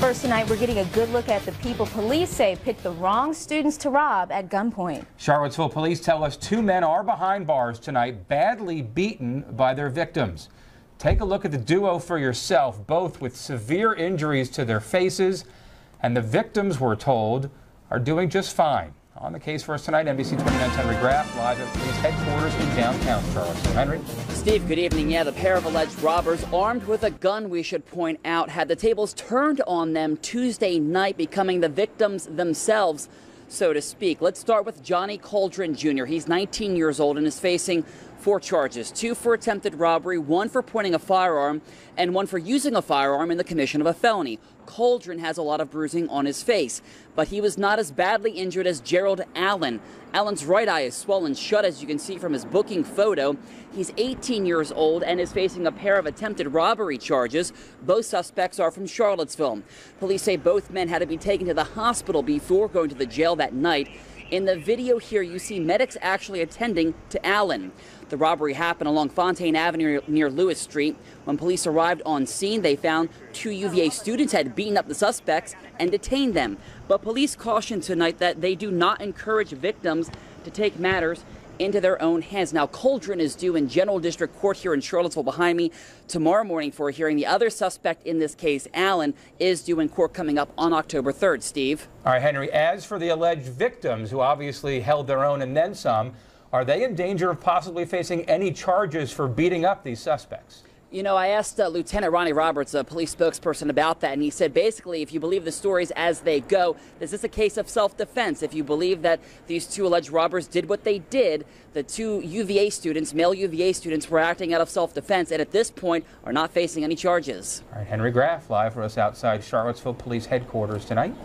First tonight, we're getting a good look at the people police say picked the wrong students to rob at gunpoint. Charlottesville police tell us two men are behind bars tonight, badly beaten by their victims. Take a look at the duo for yourself, both with severe injuries to their faces, and the victims, we're told, are doing just fine. On the case for us tonight, NBC 2910 Henry Graff, live at police headquarters in downtown Charleston. Henry? Steve, good evening. Yeah, the pair of alleged robbers armed with a gun, we should point out, had the tables turned on them Tuesday night, becoming the victims themselves so to speak. Let's start with Johnny Cauldron Jr. He's 19 years old and is facing four charges two for attempted robbery, one for pointing a firearm, and one for using a firearm in the commission of a felony. Cauldron has a lot of bruising on his face, but he was not as badly injured as Gerald Allen. Allen's right eye is swollen shut, as you can see from his booking photo. He's 18 years old and is facing a pair of attempted robbery charges. Both suspects are from Charlottesville. Police say both men had to be taken to the hospital before going to the jail that night. In the video here, you see medics actually attending to Allen. The robbery happened along Fontaine Avenue near Lewis Street. When police arrived on scene, they found two UVA students had beaten up the suspects and detained them. But police cautioned tonight that they do not encourage victims to take matters into their own hands. Now, Coldren is due in General District Court here in Charlottesville behind me tomorrow morning for a hearing. The other suspect in this case, Allen, is due in court coming up on October 3rd. Steve. All right, Henry, as for the alleged victims who obviously held their own and then some, are they in danger of possibly facing any charges for beating up these suspects? You know, I asked uh, Lieutenant Ronnie Roberts, a police spokesperson, about that, and he said basically, if you believe the stories as they go, this is a case of self defense. If you believe that these two alleged robbers did what they did, the two UVA students, male UVA students, were acting out of self defense, and at this point are not facing any charges. All right, Henry Graff, live for us outside Charlottesville Police Headquarters tonight.